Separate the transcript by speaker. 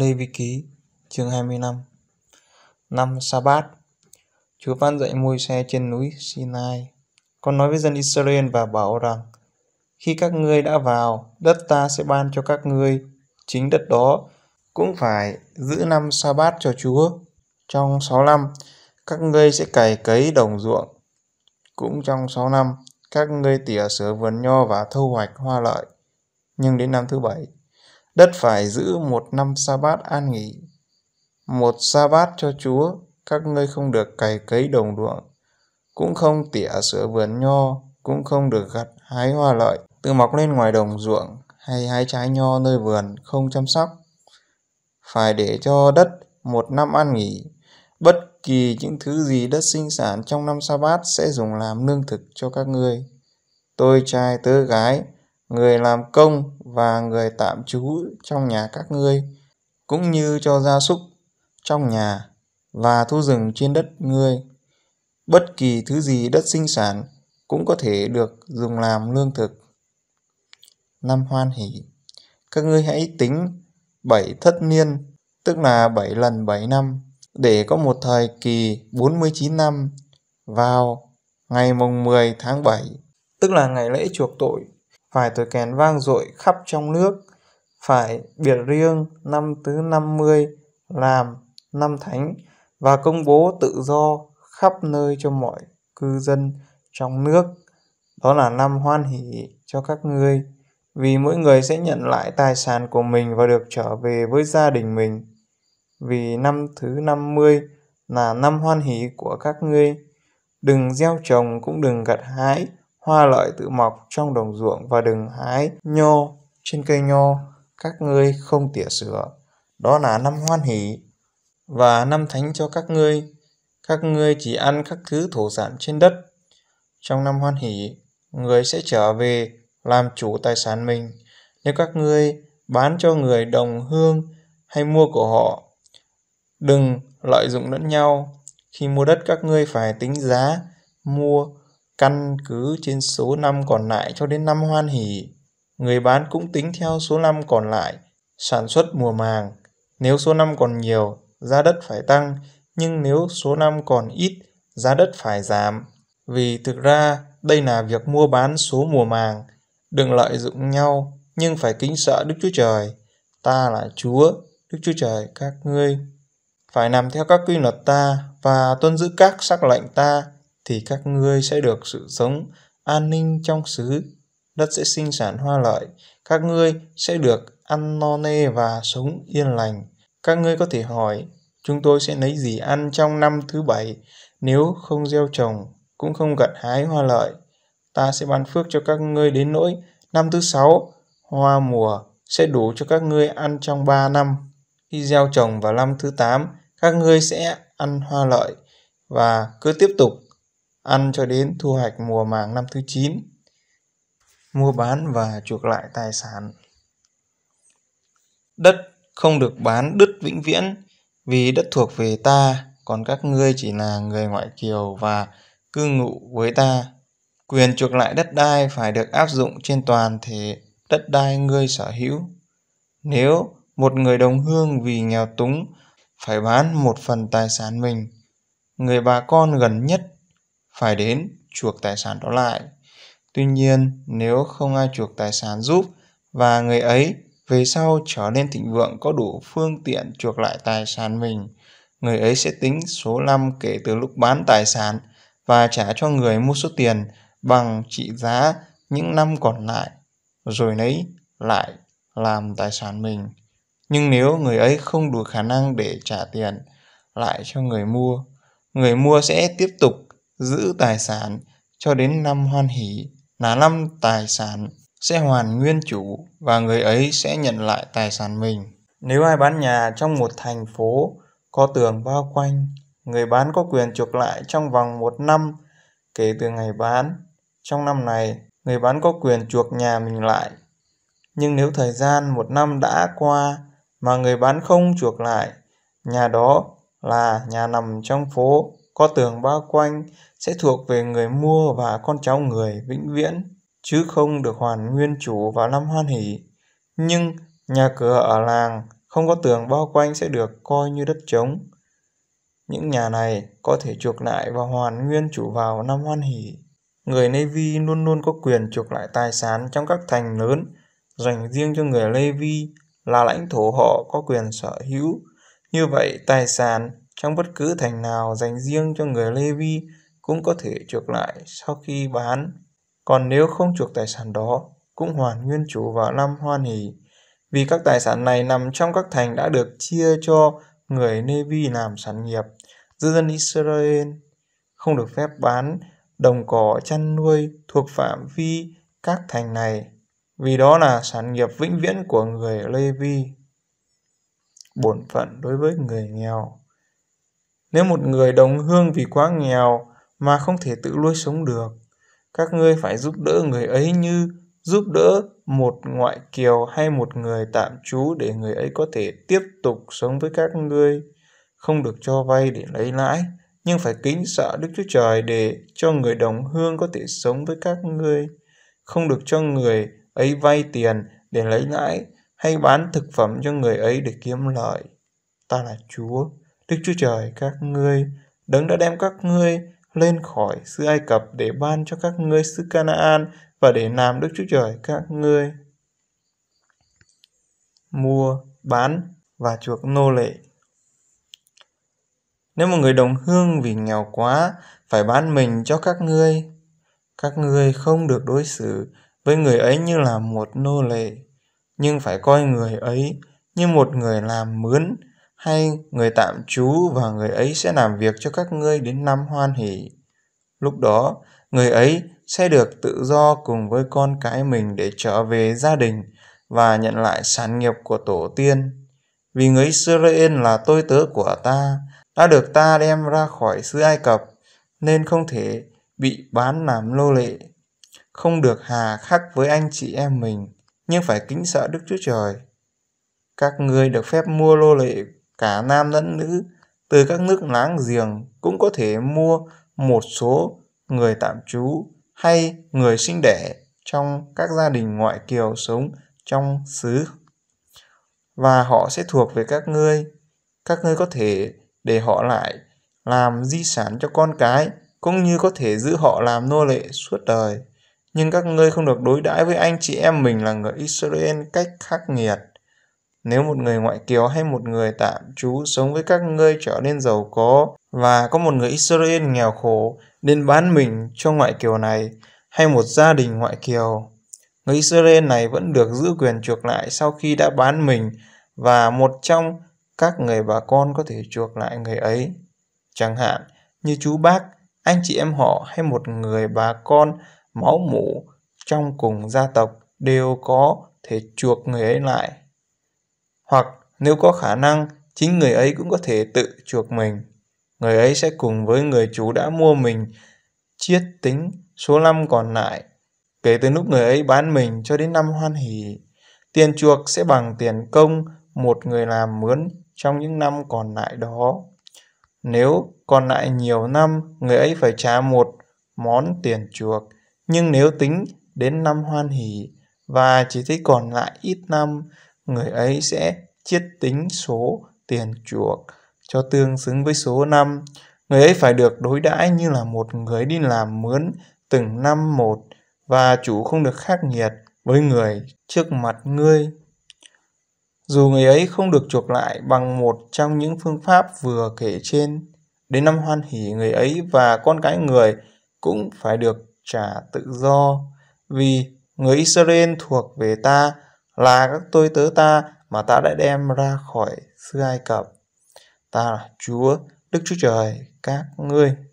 Speaker 1: Lê Vi Ký chương 25 Năm Sa-bát Chúa phán dạy môi xe trên núi Sinai Con nói với dân Israel và bảo rằng Khi các ngươi đã vào, đất ta sẽ ban cho các ngươi Chính đất đó cũng phải giữ năm Sa-bát cho Chúa Trong 6 năm, các ngươi sẽ cày cấy đồng ruộng Cũng trong 6 năm, các ngươi tỉa sửa vườn nho và thu hoạch hoa lợi nhưng đến năm thứ bảy Đất phải giữ một năm sa bát an nghỉ, một sa bát cho Chúa, các ngươi không được cày cấy đồng ruộng, cũng không tỉa sửa vườn nho, cũng không được gặt hái hoa lợi, tự mọc lên ngoài đồng ruộng hay hái trái nho nơi vườn không chăm sóc. Phải để cho đất một năm ăn nghỉ, bất kỳ những thứ gì đất sinh sản trong năm sa bát sẽ dùng làm lương thực cho các ngươi. Tôi trai tớ gái người làm công và người tạm trú trong nhà các ngươi, cũng như cho gia súc trong nhà và thu rừng trên đất ngươi. Bất kỳ thứ gì đất sinh sản cũng có thể được dùng làm lương thực. Năm hoan hỷ, các ngươi hãy tính bảy thất niên, tức là bảy lần bảy năm, để có một thời kỳ 49 năm vào ngày mùng 10 tháng 7, tức là ngày lễ chuộc tội phải tuổi kèn vang dội khắp trong nước, phải biệt riêng năm thứ 50 làm năm thánh và công bố tự do khắp nơi cho mọi cư dân trong nước. Đó là năm hoan hỷ cho các ngươi, vì mỗi người sẽ nhận lại tài sản của mình và được trở về với gia đình mình. Vì năm thứ 50 là năm hoan hỷ của các ngươi, đừng gieo trồng cũng đừng gặt hái hoa lợi tự mọc trong đồng ruộng và đừng hái nho trên cây nho. các ngươi không tỉa sửa đó là năm hoan hỷ và năm thánh cho các ngươi các ngươi chỉ ăn các thứ thổ sản trên đất trong năm hoan hỷ người sẽ trở về làm chủ tài sản mình nếu các ngươi bán cho người đồng hương hay mua của họ đừng lợi dụng lẫn nhau khi mua đất các ngươi phải tính giá mua Căn cứ trên số 5 còn lại cho đến năm hoan hỷ, người bán cũng tính theo số 5 còn lại, sản xuất mùa màng. Nếu số 5 còn nhiều, giá đất phải tăng, nhưng nếu số 5 còn ít, giá đất phải giảm. Vì thực ra đây là việc mua bán số mùa màng, đừng lợi dụng nhau, nhưng phải kính sợ Đức Chúa Trời. Ta là Chúa, Đức Chúa Trời các ngươi. Phải làm theo các quy luật ta và tuân giữ các sắc lệnh ta, thì các ngươi sẽ được sự sống an ninh trong xứ đất sẽ sinh sản hoa lợi các ngươi sẽ được ăn no nê và sống yên lành các ngươi có thể hỏi chúng tôi sẽ lấy gì ăn trong năm thứ bảy nếu không gieo trồng cũng không gặt hái hoa lợi ta sẽ ban phước cho các ngươi đến nỗi năm thứ sáu hoa mùa sẽ đủ cho các ngươi ăn trong ba năm khi gieo trồng vào năm thứ tám các ngươi sẽ ăn hoa lợi và cứ tiếp tục ăn cho đến thu hoạch mùa màng năm thứ 9, mua bán và chuộc lại tài sản. Đất không được bán đứt vĩnh viễn vì đất thuộc về ta, còn các ngươi chỉ là người ngoại kiều và cư ngụ với ta. Quyền chuộc lại đất đai phải được áp dụng trên toàn thể đất đai ngươi sở hữu. Nếu một người đồng hương vì nghèo túng phải bán một phần tài sản mình, người bà con gần nhất phải đến chuộc tài sản đó lại. Tuy nhiên, nếu không ai chuộc tài sản giúp và người ấy về sau trở nên thịnh vượng có đủ phương tiện chuộc lại tài sản mình, người ấy sẽ tính số năm kể từ lúc bán tài sản và trả cho người mua số tiền bằng trị giá những năm còn lại, rồi lấy lại làm tài sản mình. Nhưng nếu người ấy không đủ khả năng để trả tiền lại cho người mua, người mua sẽ tiếp tục giữ tài sản cho đến năm hoan hỷ là năm tài sản sẽ hoàn nguyên chủ và người ấy sẽ nhận lại tài sản mình. Nếu ai bán nhà trong một thành phố có tường bao quanh, người bán có quyền chuộc lại trong vòng một năm kể từ ngày bán. Trong năm này, người bán có quyền chuộc nhà mình lại. Nhưng nếu thời gian một năm đã qua mà người bán không chuộc lại, nhà đó là nhà nằm trong phố có tường bao quanh sẽ thuộc về người mua và con cháu người vĩnh viễn, chứ không được hoàn nguyên chủ vào năm hoan hỷ. Nhưng nhà cửa ở làng không có tường bao quanh sẽ được coi như đất trống. Những nhà này có thể chuộc lại và hoàn nguyên chủ vào năm hoan hỷ. Người Navy luôn luôn có quyền chuộc lại tài sản trong các thành lớn, dành riêng cho người Levi là lãnh thổ họ có quyền sở hữu. Như vậy, tài sản trong bất cứ thành nào dành riêng cho người Levi cũng có thể chuộc lại sau khi bán. Còn nếu không chuộc tài sản đó, cũng hoàn nguyên chủ vào năm hoan hỷ, vì các tài sản này nằm trong các thành đã được chia cho người Levi làm sản nghiệp. Dân Israel không được phép bán đồng cỏ chăn nuôi thuộc phạm vi các thành này, vì đó là sản nghiệp vĩnh viễn của người Levi. Bổn phận đối với người nghèo nếu một người đồng hương vì quá nghèo mà không thể tự nuôi sống được, các ngươi phải giúp đỡ người ấy như giúp đỡ một ngoại kiều hay một người tạm trú để người ấy có thể tiếp tục sống với các ngươi, không được cho vay để lấy lãi, nhưng phải kính sợ Đức Chúa Trời để cho người đồng hương có thể sống với các ngươi, không được cho người ấy vay tiền để lấy lãi hay bán thực phẩm cho người ấy để kiếm lợi. Ta là Chúa. Đức Chúa Trời các ngươi, đấng đã đem các ngươi lên khỏi xứ Ai Cập để ban cho các ngươi xứ Canaan và để làm Đức Chúa Trời các ngươi. Mua, bán và chuộc nô lệ. Nếu một người đồng hương vì nghèo quá phải bán mình cho các ngươi, các ngươi không được đối xử với người ấy như là một nô lệ, nhưng phải coi người ấy như một người làm mướn hay người tạm trú và người ấy sẽ làm việc cho các ngươi đến năm hoan hỷ. Lúc đó, người ấy sẽ được tự do cùng với con cái mình để trở về gia đình và nhận lại sản nghiệp của tổ tiên. Vì người Israel là tôi tớ của ta, đã được ta đem ra khỏi xứ Ai Cập, nên không thể bị bán làm lô lệ, không được hà khắc với anh chị em mình, nhưng phải kính sợ Đức Chúa Trời. Các ngươi được phép mua lô lệ cả nam lẫn nữ từ các nước láng giềng cũng có thể mua một số người tạm trú hay người sinh đẻ trong các gia đình ngoại kiều sống trong xứ và họ sẽ thuộc về các ngươi các ngươi có thể để họ lại làm di sản cho con cái cũng như có thể giữ họ làm nô lệ suốt đời nhưng các ngươi không được đối đãi với anh chị em mình là người Israel cách khắc nghiệt nếu một người ngoại kiều hay một người tạm trú sống với các ngươi trở nên giàu có và có một người Israel nghèo khổ nên bán mình cho ngoại kiều này hay một gia đình ngoại kiều. Người Israel này vẫn được giữ quyền chuộc lại sau khi đã bán mình và một trong các người bà con có thể chuộc lại người ấy. Chẳng hạn như chú bác, anh chị em họ hay một người bà con máu mủ trong cùng gia tộc đều có thể chuộc người ấy lại. Hoặc nếu có khả năng, chính người ấy cũng có thể tự chuộc mình. Người ấy sẽ cùng với người chủ đã mua mình chiết tính số năm còn lại. Kể từ lúc người ấy bán mình cho đến năm hoan hỷ, tiền chuộc sẽ bằng tiền công một người làm mướn trong những năm còn lại đó. Nếu còn lại nhiều năm, người ấy phải trả một món tiền chuộc. Nhưng nếu tính đến năm hoan hỷ và chỉ thấy còn lại ít năm, người ấy sẽ chiết tính số tiền chuộc cho tương xứng với số năm Người ấy phải được đối đãi như là một người đi làm mướn từng năm một và chủ không được khắc nghiệt với người trước mặt ngươi. Dù người ấy không được chuộc lại bằng một trong những phương pháp vừa kể trên, đến năm hoan hỷ người ấy và con cái người cũng phải được trả tự do, vì người Israel thuộc về ta là các tôi tớ ta mà ta đã đem ra khỏi xứ Ai Cập. Ta là Chúa, Đức Chúa Trời, các ngươi.